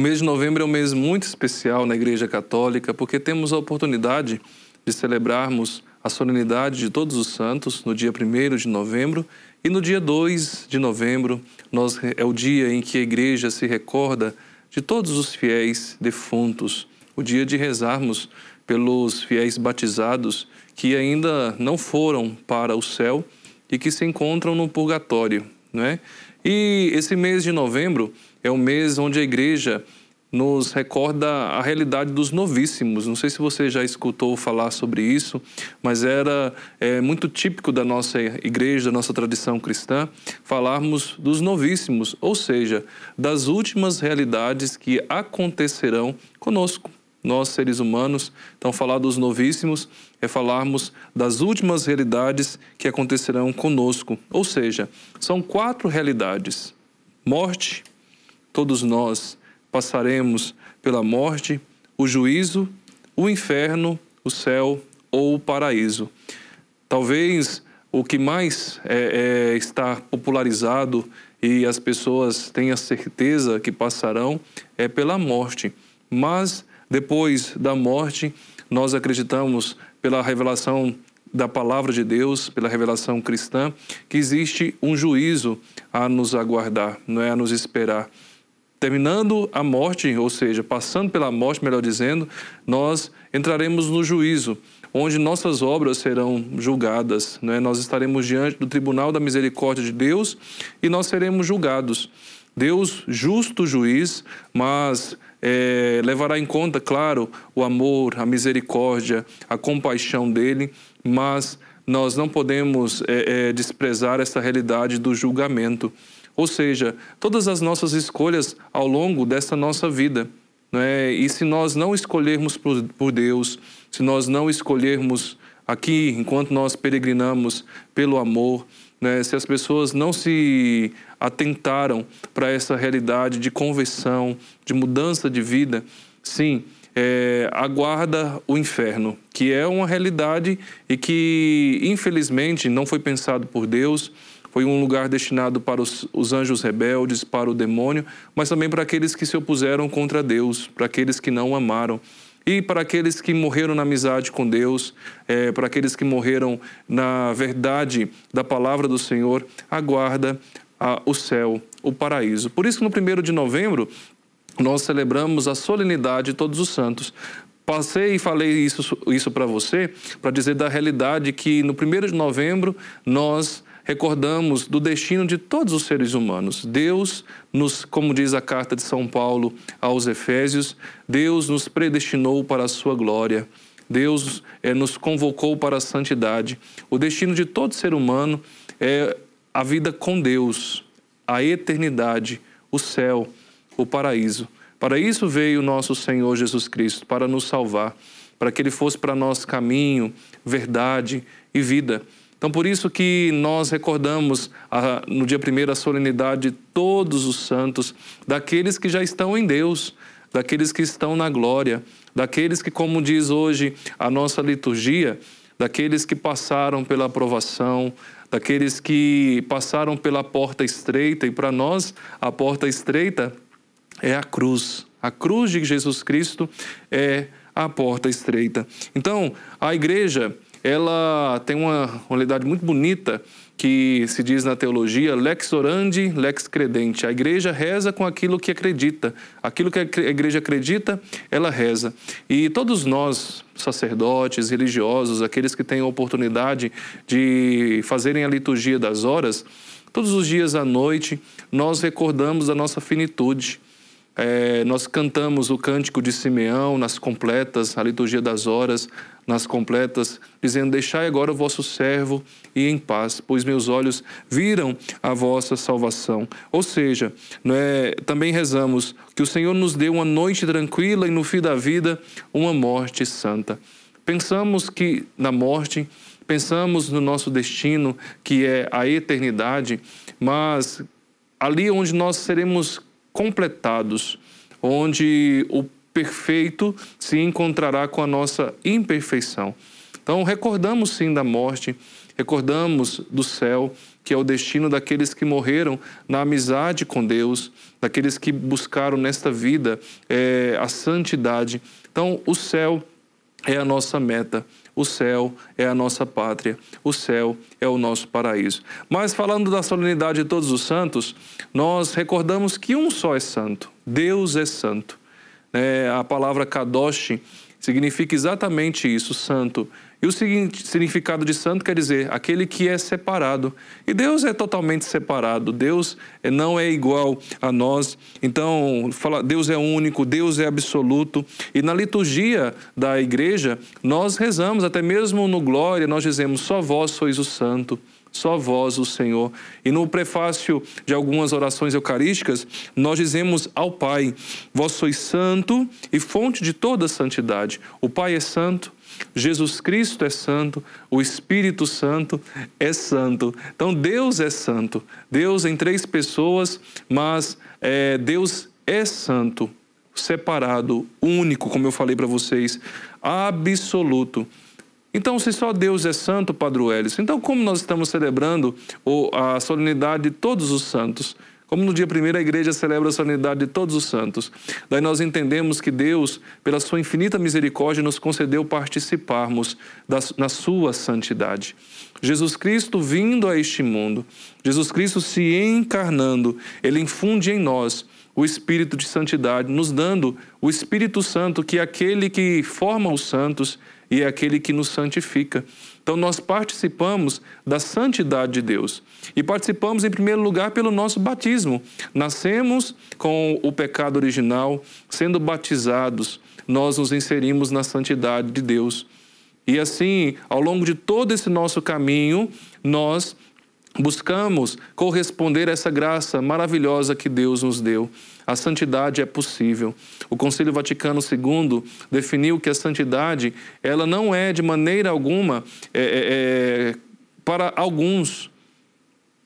mês de novembro é um mês muito especial na Igreja Católica, porque temos a oportunidade de celebrarmos a solenidade de Todos os Santos no dia 1 de novembro e no dia 2 de novembro nós, é o dia em que a Igreja se recorda de todos os fiéis defuntos, o dia de rezarmos pelos fiéis batizados que ainda não foram para o céu e que se encontram no purgatório, não é? E esse mês de novembro é o mês onde a igreja nos recorda a realidade dos novíssimos. Não sei se você já escutou falar sobre isso, mas era é, muito típico da nossa igreja, da nossa tradição cristã, falarmos dos novíssimos, ou seja, das últimas realidades que acontecerão conosco nós seres humanos. Então, falar dos novíssimos é falarmos das últimas realidades que acontecerão conosco. Ou seja, são quatro realidades: morte, todos nós passaremos pela morte, o juízo, o inferno, o céu ou o paraíso. Talvez o que mais é, é, está popularizado e as pessoas têm a certeza que passarão é pela morte. Mas depois da morte, nós acreditamos pela revelação da palavra de Deus, pela revelação cristã, que existe um juízo a nos aguardar, não é a nos esperar. Terminando a morte, ou seja, passando pela morte, melhor dizendo, nós entraremos no juízo, onde nossas obras serão julgadas, não é? Nós estaremos diante do tribunal da misericórdia de Deus e nós seremos julgados. Deus, justo juiz, mas é, levará em conta, claro, o amor, a misericórdia, a compaixão dele, mas nós não podemos é, é, desprezar essa realidade do julgamento. Ou seja, todas as nossas escolhas ao longo dessa nossa vida. Né? E se nós não escolhermos por, por Deus, se nós não escolhermos aqui, enquanto nós peregrinamos pelo amor, né, se as pessoas não se atentaram para essa realidade de conversão, de mudança de vida, sim, é, aguarda o inferno, que é uma realidade e que, infelizmente, não foi pensado por Deus, foi um lugar destinado para os, os, anjos rebeldes, para o demônio, mas também para aqueles que se opuseram contra Deus, para aqueles que não amaram. E para aqueles que morreram na amizade com Deus, é, para aqueles que morreram na verdade da palavra do Senhor, aguarda a, o céu, o paraíso. Por isso, no primeiro de novembro, nós celebramos a solenidade de Todos os Santos. Passei e falei isso, isso para você, para dizer da realidade que no primeiro de novembro nós recordamos do destino de todos os seres humanos. Deus nos, como diz a carta de São Paulo aos Efésios, Deus nos predestinou para a sua glória. Deus é, nos convocou para a santidade. O destino de todo ser humano é a vida com Deus, a eternidade, o céu, o paraíso. Para isso veio o nosso Senhor Jesus Cristo, para nos salvar, para que Ele fosse para nós caminho, verdade e vida. Então, por isso que nós recordamos a, ah, no dia primeiro a solenidade de todos os santos, daqueles que já estão em Deus, daqueles que estão na glória, daqueles que, como diz hoje a nossa liturgia, daqueles que passaram pela aprovação, daqueles que passaram pela porta estreita, e para nós a porta estreita é a cruz. A cruz de Jesus Cristo é a porta estreita. Então, a igreja ela tem uma realidade muito bonita que se diz na teologia lex orandi, lex credente. A igreja reza com aquilo que acredita. Aquilo que a igreja acredita, ela reza. E todos nós, sacerdotes, religiosos, aqueles que têm a oportunidade de fazerem a liturgia das horas, todos os dias à noite nós recordamos a nossa finitude. É, nós cantamos o cântico de Simeão nas completas, a liturgia das horas, nas completas, dizendo: Deixai agora o vosso servo e em paz, pois meus olhos viram a vossa salvação. Ou seja, é, também rezamos que o Senhor nos dê uma noite tranquila e no fim da vida uma morte santa. Pensamos que na morte, pensamos no nosso destino, que é a eternidade, mas ali onde nós seremos completados, onde o perfeito se encontrará com a nossa imperfeição. Então, recordamos sim da morte, recordamos do céu, que é o destino daqueles que morreram na amizade com Deus, daqueles que buscaram nesta vida é, a santidade. Então, o céu é a nossa meta. O céu é a nossa pátria, o céu é o nosso paraíso. Mas falando da solenidade de todos os santos, nós recordamos que um só é santo, Deus é santo. Né? A palavra kadosh significa exatamente isso, santo. E o significado de santo quer dizer aquele que é separado. E Deus é totalmente separado. Deus é, não é igual a nós. Então, Deus é único, Deus é absoluto. E na liturgia da igreja, nós rezamos, até mesmo no Glória, nós dizemos: só vós sois o santo. Só vós, o Senhor. E no prefácio de algumas orações eucarísticas, nós dizemos ao Pai: Vós sois santo e fonte de toda santidade. O Pai é santo, Jesus Cristo é santo, o Espírito Santo é santo. Então Deus é santo. Deus em três pessoas, mas é, Deus é santo, separado, único, como eu falei para vocês, absoluto. Então, se só Deus é santo, Padre Welles, então como nós estamos celebrando a solenidade de todos os santos? Como no dia primeiro a igreja celebra a solenidade de todos os santos. Daí nós entendemos que Deus, pela sua infinita misericórdia, nos concedeu participarmos da, na sua santidade. Jesus Cristo vindo a este mundo, Jesus Cristo se encarnando, ele infunde em nós o espírito de santidade, nos dando o Espírito Santo, que é aquele que forma os santos, e é aquele que nos santifica. Então nós participamos da santidade de Deus e participamos em primeiro lugar pelo nosso batismo. Nascemos com o pecado original, sendo batizados, nós nos inserimos na santidade de Deus. E assim, ao longo de todo esse nosso caminho, nós buscamos corresponder a essa graça maravilhosa que Deus nos deu. A santidade é possível. O Concílio Vaticano II definiu que a santidade ela não é de maneira alguma é, é, é, para alguns.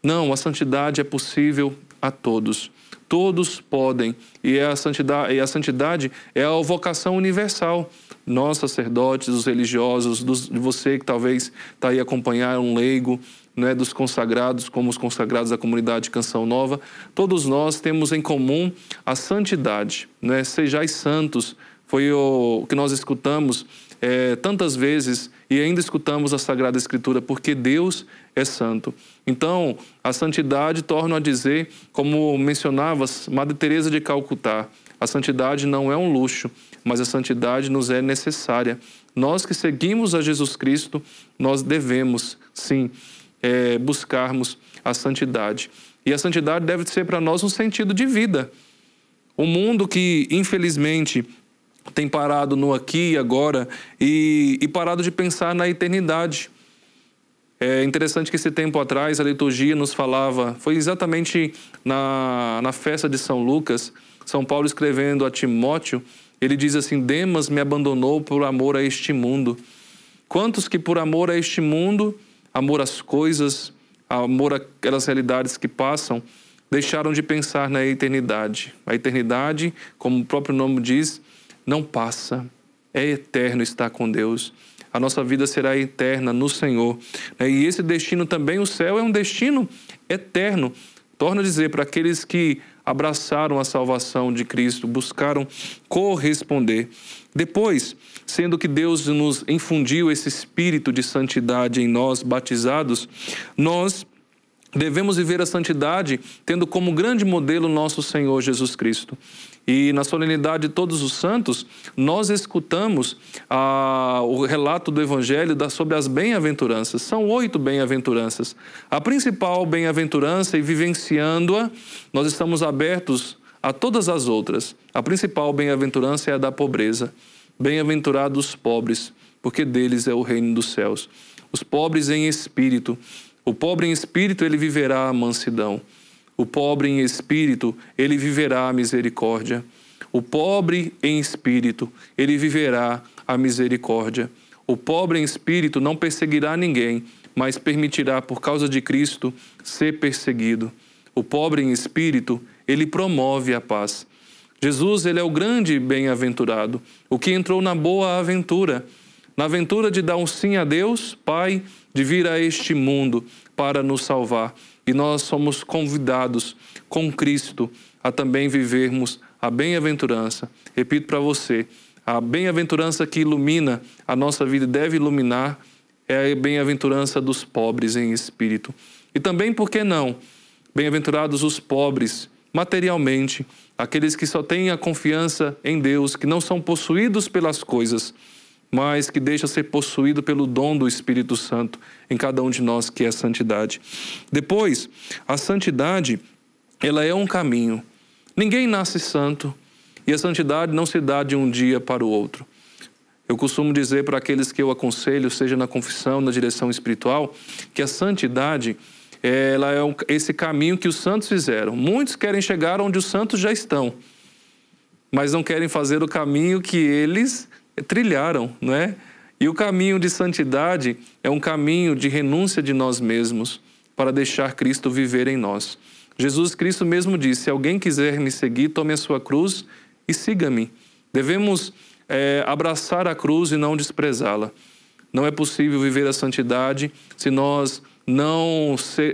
Não, a santidade é possível a todos. Todos podem e é a santidade, e a santidade é a vocação universal nós sacerdotes, os religiosos, dos, de você que talvez está aí acompanhar um leigo, né, dos consagrados, como os consagrados da comunidade Canção Nova, todos nós temos em comum a santidade. Né? Sejais santos, foi o que nós escutamos é, tantas vezes e ainda escutamos a Sagrada Escritura, porque Deus é santo. Então, a santidade, torno a dizer, como mencionavas, Madre Teresa de Calcutá, a santidade não é um luxo, mas a santidade nos é necessária. Nós que seguimos a Jesus Cristo, nós devemos, sim, é, buscarmos a santidade. E a santidade deve ser para nós um sentido de vida. O um mundo que, infelizmente, tem parado no aqui e agora e, e parado de pensar na eternidade. É interessante que esse tempo atrás a liturgia nos falava, foi exatamente na, na festa de São Lucas, São Paulo escrevendo a Timóteo, ele diz assim: Demas me abandonou por amor a este mundo. Quantos que por amor a este mundo amor às coisas, amor àquelas realidades que passam, deixaram de pensar na eternidade. A eternidade, como o próprio nome diz, não passa. É eterno estar com Deus. A nossa vida será eterna no Senhor. Né? E esse destino também, o céu, é um destino eterno. Torno a dizer, para aqueles que abraçaram a salvação de Cristo, buscaram corresponder. Depois, sendo que Deus nos infundiu esse espírito de santidade em nós, batizados, nós Devemos viver a santidade tendo como grande modelo nosso Senhor Jesus Cristo. E na solenidade de todos os santos, nós escutamos ah, o relato do Evangelho da, sobre as bem-aventuranças. São oito bem-aventuranças. A principal bem-aventurança, e vivenciando-a, nós estamos abertos a todas as outras. A principal bem-aventurança é a da pobreza. Bem-aventurados os pobres, porque deles é o reino dos céus. Os pobres em espírito, o pobre em espírito, ele viverá a mansidão. O pobre em espírito, ele viverá a misericórdia. O pobre em espírito, ele viverá a misericórdia. O pobre em espírito não perseguirá ninguém, mas permitirá, por causa de Cristo, ser perseguido. O pobre em espírito, ele promove a paz. Jesus, ele é o grande bem-aventurado, o que entrou na boa aventura, na aventura de dar um sim a Deus, Pai, de vir a este mundo para nos salvar. E nós somos convidados com Cristo a também vivermos a bem-aventurança. Repito para você, a bem-aventurança que ilumina a nossa vida deve iluminar é a bem-aventurança dos pobres em espírito. E também, por que não? Bem-aventurados os pobres materialmente, aqueles que só têm a confiança em Deus, que não são possuídos pelas coisas mas que deixa ser possuído pelo dom do Espírito Santo em cada um de nós, que é a santidade. Depois, a santidade, ela é um caminho. Ninguém nasce santo e a santidade não se dá de um dia para o outro. Eu costumo dizer para aqueles que eu aconselho, seja na confissão, na direção espiritual, que a santidade ela é esse caminho que os santos fizeram. Muitos querem chegar onde os santos já estão, mas não querem fazer o caminho que eles trilharam, não é? E o caminho de santidade é um caminho de renúncia de nós mesmos para deixar Cristo viver em nós. Jesus Cristo mesmo disse: se alguém quiser me seguir, tome a sua cruz e siga-me. Devemos é, abraçar a cruz e não desprezá-la. Não é possível viver a santidade se nós não se,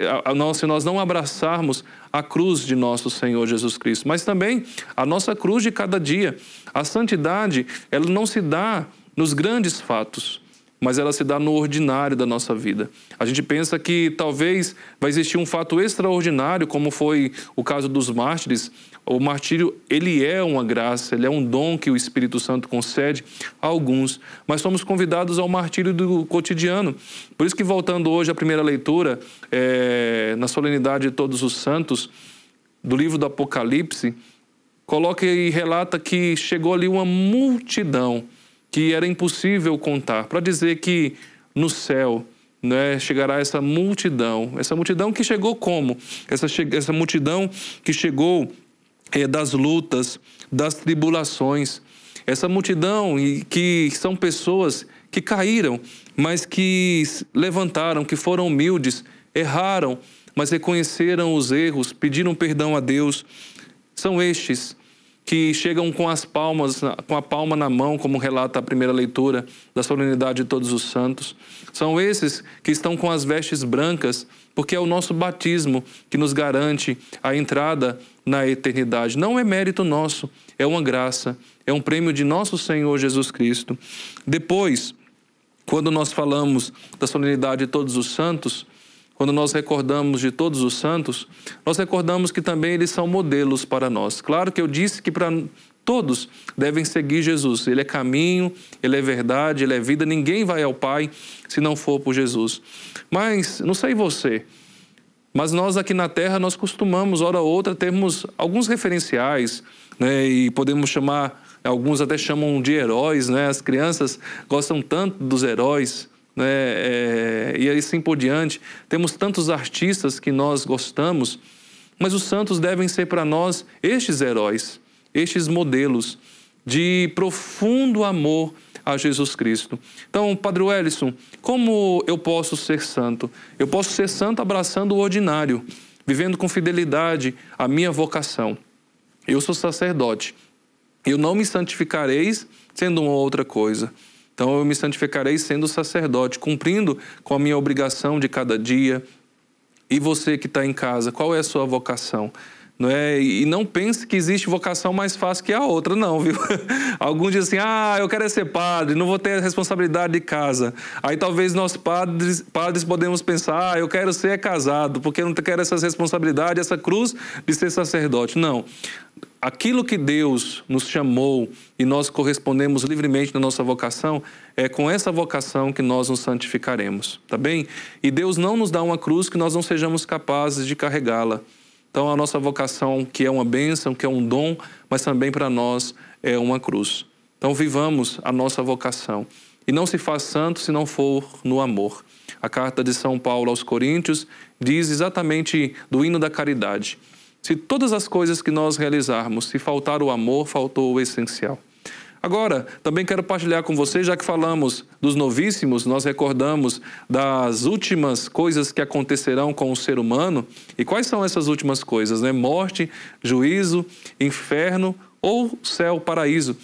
se nós não abraçarmos a cruz de nosso Senhor Jesus Cristo, mas também a nossa cruz de cada dia. A santidade, ela não se dá nos grandes fatos, mas ela se dá no ordinário da nossa vida. A gente pensa que talvez vai existir um fato extraordinário, como foi o caso dos mártires. O martírio, ele é uma graça, ele é um dom que o Espírito Santo concede a alguns, mas somos convidados ao martírio do cotidiano. Por isso que, voltando hoje à primeira leitura, é, na solenidade de Todos os Santos, do livro do Apocalipse, coloca e relata que chegou ali uma multidão que era impossível contar, para dizer que no céu né, chegará essa multidão, essa multidão que chegou como? Essa, essa multidão que chegou é, das lutas, das tribulações, essa multidão e, que são pessoas que caíram, mas que levantaram, que foram humildes, erraram, mas reconheceram os erros, pediram perdão a Deus. São estes que chegam com as palmas, com a palma na mão, como relata a primeira leitura da solenidade de todos os santos. São esses que estão com as vestes brancas, porque é o nosso batismo que nos garante a entrada na eternidade. Não é mérito nosso, é uma graça, é um prêmio de nosso Senhor Jesus Cristo. Depois, quando nós falamos da solenidade de todos os santos, quando nós recordamos de todos os santos, nós recordamos que também eles são modelos para nós. Claro que eu disse que para todos devem seguir Jesus. Ele é caminho, ele é verdade, ele é vida. Ninguém vai ao Pai se não for por Jesus. Mas não sei você, mas nós aqui na Terra nós costumamos hora ou outra termos alguns referenciais, né, e podemos chamar alguns até chamam de heróis, né? As crianças gostam tanto dos heróis né, é, e assim por diante. Temos tantos artistas que nós gostamos, mas os santos devem ser para nós estes heróis, estes modelos de profundo amor a Jesus Cristo. Então, Padre Wellison, como eu posso ser santo? Eu posso ser santo abraçando o ordinário, vivendo com fidelidade a minha vocação. Eu sou sacerdote. Eu não me santificareis sendo uma outra coisa. Então eu me santificarei sendo sacerdote, cumprindo com a minha obrigação de cada dia. E você que está em casa, qual é a sua vocação? Não é? E não pense que existe vocação mais fácil que a outra, não, viu? Alguns dizem assim, ah, eu quero é ser padre, não vou ter responsabilidade de casa. Aí talvez nós padres, padres podemos pensar, ah, eu quero ser casado, porque eu não quero essas responsabilidades, essa cruz de ser sacerdote. Não aquilo que Deus nos chamou e nós correspondemos livremente na nossa vocação, é com essa vocação que nós nos santificaremos, tá bem? E Deus não nos dá uma cruz que nós não sejamos capazes de carregá-la. Então, a nossa vocação, que é uma bênção, que é um dom, mas também para nós é uma cruz. Então, vivamos a nossa vocação. E não se faz santo se não for no amor. A carta de São Paulo aos Coríntios diz exatamente do hino da caridade. Se todas as coisas que nós realizarmos, se faltar o amor, faltou o essencial. Agora, também quero partilhar com você, já que falamos dos novíssimos, nós recordamos das últimas coisas que acontecerão com o ser humano. E quais são essas últimas coisas? Né? Morte, juízo, inferno ou céu, paraíso.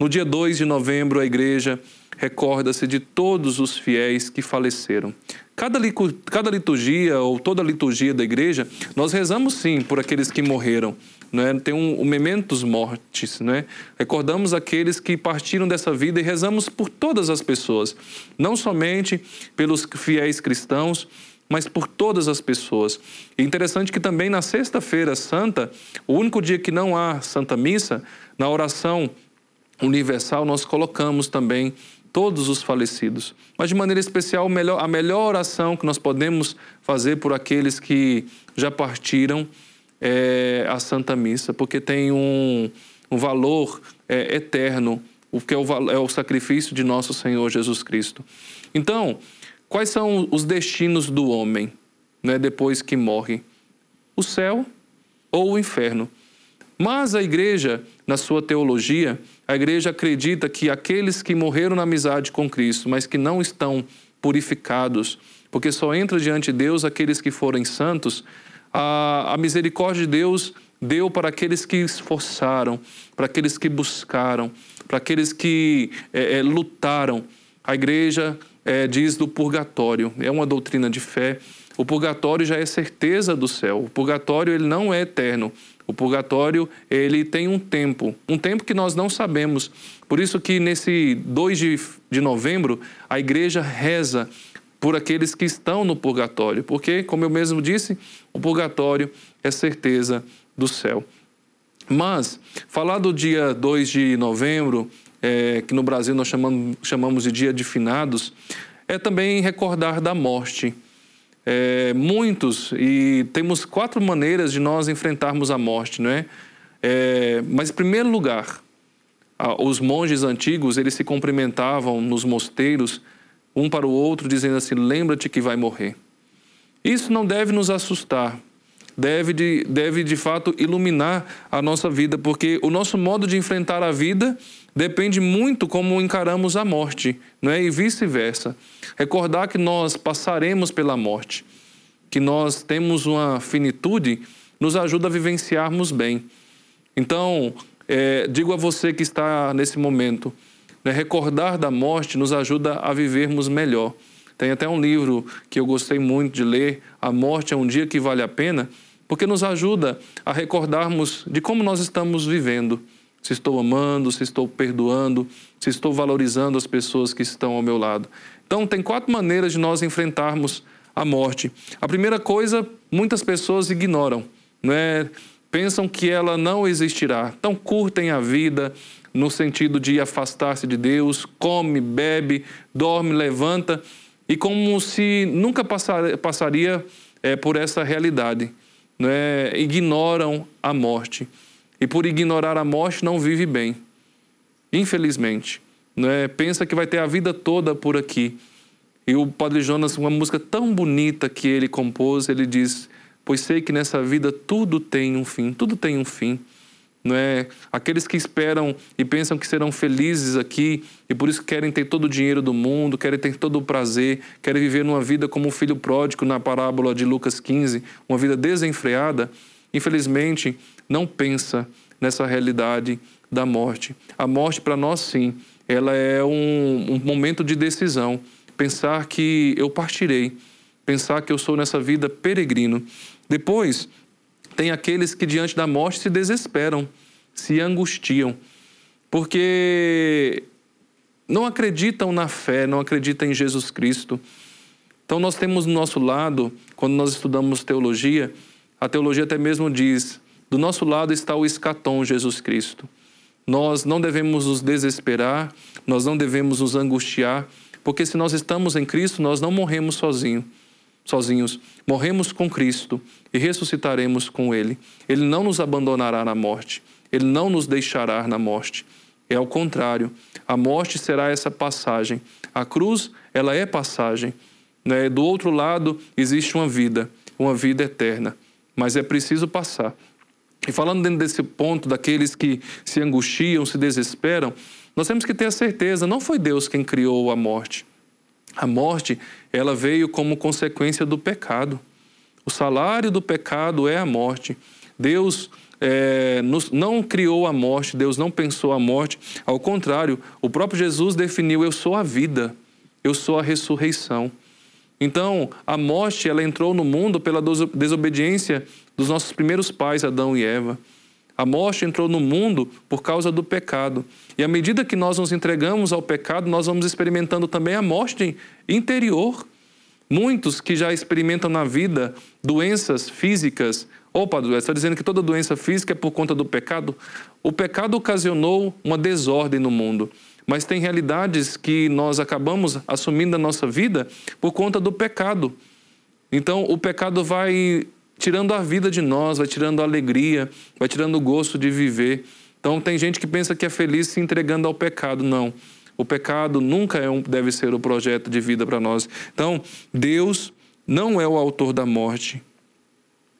No dia 2 de novembro, a igreja recorda-se de todos os fiéis que faleceram. Cada, cada liturgia ou toda liturgia da igreja, nós rezamos sim por aqueles que morreram. É? Tem um, um mementos mortis, é? Recordamos aqueles que partiram dessa vida e rezamos por todas as pessoas, não somente pelos fiéis cristãos, mas por todas as pessoas. E interessante que também na sexta-feira santa, o único dia que não há santa missa, na oração universal nós colocamos também todos os falecidos. Mas de maneira especial, a melhor oração que nós podemos fazer por aqueles que já partiram é a Santa Missa, porque tem um, um valor é, eterno, o que é o, é o sacrifício de nosso Senhor Jesus Cristo. Então, quais são os destinos do homem né, depois que morre? O céu ou o inferno? Mas a igreja, na sua teologia, a igreja acredita que aqueles que morreram na amizade com Cristo, mas que não estão purificados, porque só entra diante de Deus aqueles que forem santos, a, a misericórdia de Deus deu para aqueles que esforçaram, para aqueles que buscaram, para aqueles que é, é, lutaram. A igreja é, diz do purgatório, é uma doutrina de fé o purgatório já é certeza do céu. O purgatório ele não é eterno. O purgatório ele tem um tempo, um tempo que nós não sabemos. Por isso que nesse 2 de, de novembro a igreja reza por aqueles que estão no purgatório, porque, como eu mesmo disse, o purgatório é certeza do céu. Mas, falar do dia 2 de novembro, é, que no Brasil nós chamamos, chamamos de dia de finados, é também recordar da morte é, muitos e temos quatro maneiras de nós enfrentarmos a morte, não é? é mas, em primeiro lugar, a, os monges antigos eles se cumprimentavam nos mosteiros um para o outro, dizendo assim: lembra-te que vai morrer. Isso não deve nos assustar, deve de, deve de fato iluminar a nossa vida, porque o nosso modo de enfrentar a vida depende muito como encaramos a morte, não é? E vice-versa. Recordar que nós passaremos pela morte, que nós temos uma finitude, nos ajuda a vivenciarmos bem. Então, é, digo a você que está nesse momento, né, recordar da morte nos ajuda a vivermos melhor. Tem até um livro que eu gostei muito de ler, A Morte é um Dia que Vale a Pena, porque nos ajuda a recordarmos de como nós estamos vivendo. Se estou amando, se estou perdoando, se estou valorizando as pessoas que estão ao meu lado. Então, tem quatro maneiras de nós enfrentarmos a morte. A primeira coisa, muitas pessoas ignoram, né? pensam que ela não existirá. Então, curtem a vida, no sentido de afastar-se de Deus, come, bebe, dorme, levanta, e como se nunca passaria é, por essa realidade né, ignoram a morte. E por ignorar a morte não vive bem, infelizmente. Né? Pensa que vai ter a vida toda por aqui. E o Padre Jonas, uma música tão bonita que ele compôs, ele diz: Pois sei que nessa vida tudo tem um fim, tudo tem um fim não é? Aqueles que esperam e pensam que serão felizes aqui e por isso querem ter todo o dinheiro do mundo, querem ter todo o prazer, querem viver uma vida como o filho pródigo na parábola de Lucas 15, uma vida desenfreada, infelizmente não pensa nessa realidade da morte. A morte para nós sim, ela é um, um momento de decisão. Pensar que eu partirei, pensar que eu sou nessa vida peregrino. Depois, tem aqueles que diante da morte se desesperam, se angustiam, porque não acreditam na fé, não acreditam em Jesus Cristo. Então nós temos do nosso lado, quando nós estudamos teologia, a teologia até mesmo diz, do nosso lado está o escatom Jesus Cristo. Nós não devemos nos desesperar, nós não devemos nos angustiar, porque se nós estamos em Cristo, nós não morremos sozinhos sozinhos, morremos com Cristo e ressuscitaremos com Ele. Ele não nos abandonará na morte, Ele não nos deixará na morte. É ao contrário, a morte será essa passagem. A cruz, ela é passagem. Né? Do outro lado, existe uma vida, uma vida eterna. Mas é preciso passar. E falando dentro desse ponto, daqueles que se angustiam, se desesperam, nós temos que ter a certeza: não foi Deus quem criou a morte. A morte, ela veio como consequência do pecado. O salário do pecado é a morte. Deus é, nos, não criou a morte, Deus não pensou a morte. Ao contrário, o próprio Jesus definiu: Eu sou a vida, eu sou a ressurreição. Então, a morte ela entrou no mundo pela desobediência dos nossos primeiros pais, Adão e Eva. A morte entrou no mundo por causa do pecado. E à medida que nós nos entregamos ao pecado, nós vamos experimentando também a morte interior. Muitos que já experimentam na vida doenças físicas. Opa, você está dizendo que toda doença física é por conta do pecado? O pecado ocasionou uma desordem no mundo. Mas tem realidades que nós acabamos assumindo na nossa vida por conta do pecado. Então, o pecado vai tirando a vida de nós, vai tirando a alegria, vai tirando o gosto de viver. Então tem gente que pensa que é feliz se entregando ao pecado, não. O pecado nunca é um, deve ser o projeto de vida para nós. Então, Deus não é o autor da morte.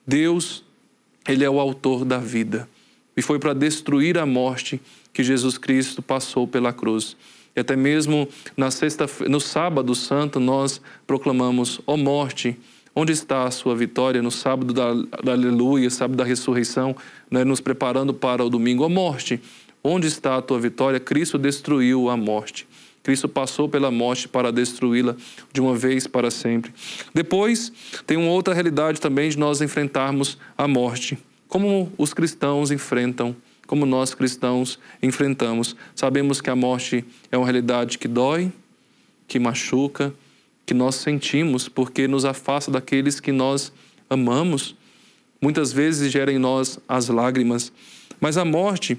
Deus, ele é o autor da vida. E foi para destruir a morte que Jesus Cristo passou pela cruz. E até mesmo na sexta, no sábado santo nós proclamamos: "Ó oh morte, Onde está a sua vitória no sábado da, da aleluia, sábado da ressurreição, né, nos preparando para o domingo a morte? Onde está a tua vitória? Cristo destruiu a morte. Cristo passou pela morte para destruí-la de uma vez para sempre. Depois, tem uma outra realidade também de nós enfrentarmos a morte. Como os cristãos enfrentam, como nós cristãos enfrentamos. Sabemos que a morte é uma realidade que dói, que machuca, que nós sentimos, porque nos afasta daqueles que nós amamos. Muitas vezes gera em nós as lágrimas. Mas a morte,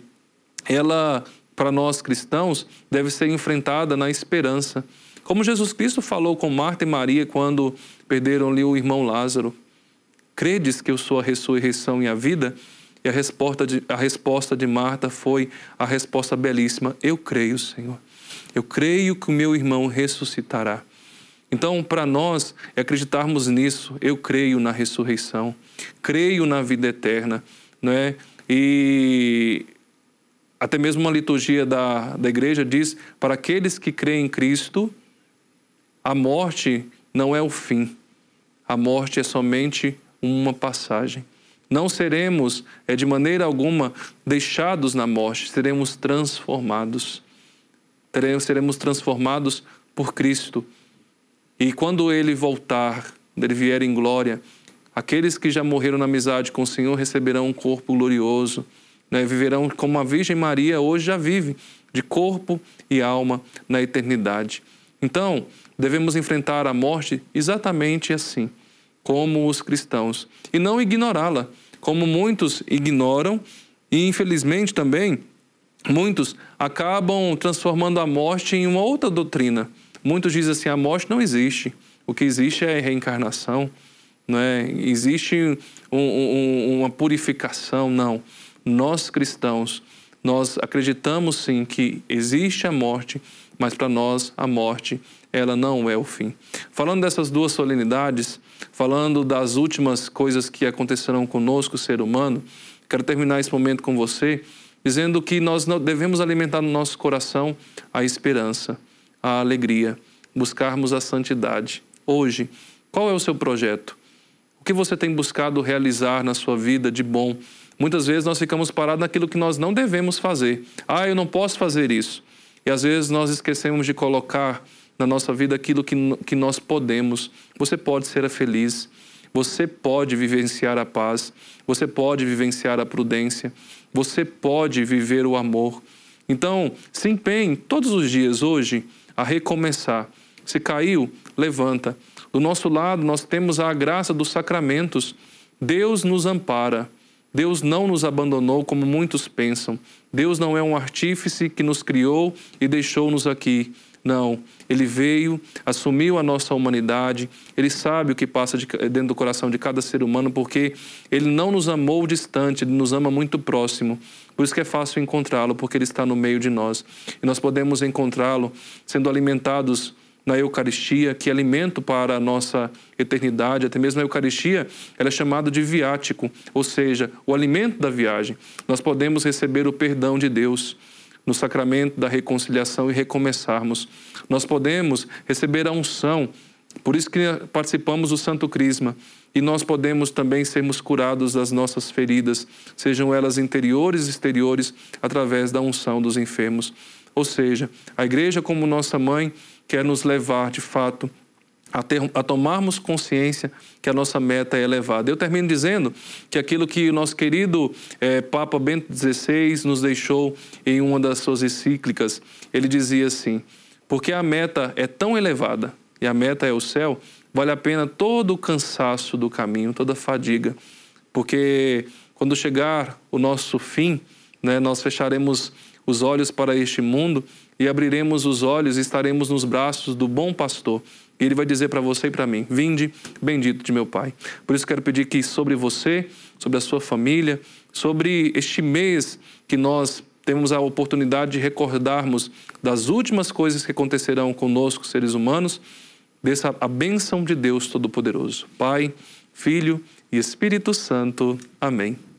ela, para nós cristãos, deve ser enfrentada na esperança. Como Jesus Cristo falou com Marta e Maria quando perderam-lhe o irmão Lázaro: Credes que eu sou a ressurreição e a vida? E a resposta, de, a resposta de Marta foi a resposta belíssima: Eu creio, Senhor. Eu creio que o meu irmão ressuscitará. Então, para nós é acreditarmos nisso. Eu creio na ressurreição, creio na vida eterna, não é? E até mesmo uma liturgia da, da igreja diz: para aqueles que creem em Cristo, a morte não é o fim, a morte é somente uma passagem. Não seremos, é, de maneira alguma, deixados na morte, seremos transformados. Teremos, seremos transformados por Cristo. E quando ele voltar, ele vier em glória, aqueles que já morreram na amizade com o Senhor receberão um corpo glorioso, né? viverão como a Virgem Maria hoje já vive, de corpo e alma na eternidade. Então, devemos enfrentar a morte exatamente assim, como os cristãos, e não ignorá-la, como muitos ignoram e, infelizmente, também muitos acabam transformando a morte em uma outra doutrina Muitos dizem assim: a morte não existe. O que existe é reencarnação. Né? Existe um, um, uma purificação. Não. Nós cristãos, nós acreditamos sim que existe a morte, mas para nós a morte ela não é o fim. Falando dessas duas solenidades, falando das últimas coisas que acontecerão conosco, ser humano, quero terminar esse momento com você dizendo que nós devemos alimentar no nosso coração a esperança a alegria, buscarmos a santidade. Hoje, qual é o seu projeto? O que você tem buscado realizar na sua vida de bom? Muitas vezes nós ficamos parados naquilo que nós não devemos fazer. Ah, eu não posso fazer isso. E às vezes nós esquecemos de colocar na nossa vida aquilo que, que nós podemos. Você pode ser feliz, você pode vivenciar a paz, você pode vivenciar a prudência, você pode viver o amor. Então, se empenhe todos os dias hoje a recomeçar. Se caiu, levanta. Do nosso lado, nós temos a graça dos sacramentos. Deus nos ampara. Deus não nos abandonou como muitos pensam. Deus não é um artífice que nos criou e deixou-nos aqui. Não, ele veio, assumiu a nossa humanidade, ele sabe o que passa de, dentro do coração de cada ser humano, porque ele não nos amou distante, ele nos ama muito próximo. Por isso que é fácil encontrá-lo, porque ele está no meio de nós. E nós podemos encontrá-lo sendo alimentados na Eucaristia, que é alimento para a nossa eternidade. Até mesmo a Eucaristia ela é chamada de viático, ou seja, o alimento da viagem. Nós podemos receber o perdão de Deus no sacramento da reconciliação e recomeçarmos. Nós podemos receber a unção, por isso que participamos do Santo Crisma, e nós podemos também sermos curados das nossas feridas, sejam elas interiores e exteriores, através da unção dos enfermos. Ou seja, a igreja, como nossa mãe, quer nos levar de fato a, ter, a, tomarmos consciência que a nossa meta é elevada. Eu termino dizendo que aquilo que o nosso querido é, Papa Bento XVI nos deixou em uma das suas encíclicas, ele dizia assim: porque a meta é tão elevada e a meta é o céu, vale a pena todo o cansaço do caminho, toda a fadiga, porque quando chegar o nosso fim, né, nós fecharemos os olhos para este mundo e abriremos os olhos e estaremos nos braços do bom pastor. E ele vai dizer para você e para mim: Vinde, bendito de meu Pai. Por isso quero pedir que sobre você, sobre a sua família, sobre este mês que nós temos a oportunidade de recordarmos das últimas coisas que acontecerão conosco, seres humanos, dessa a bênção de Deus Todo-Poderoso. Pai, Filho e Espírito Santo. Amém.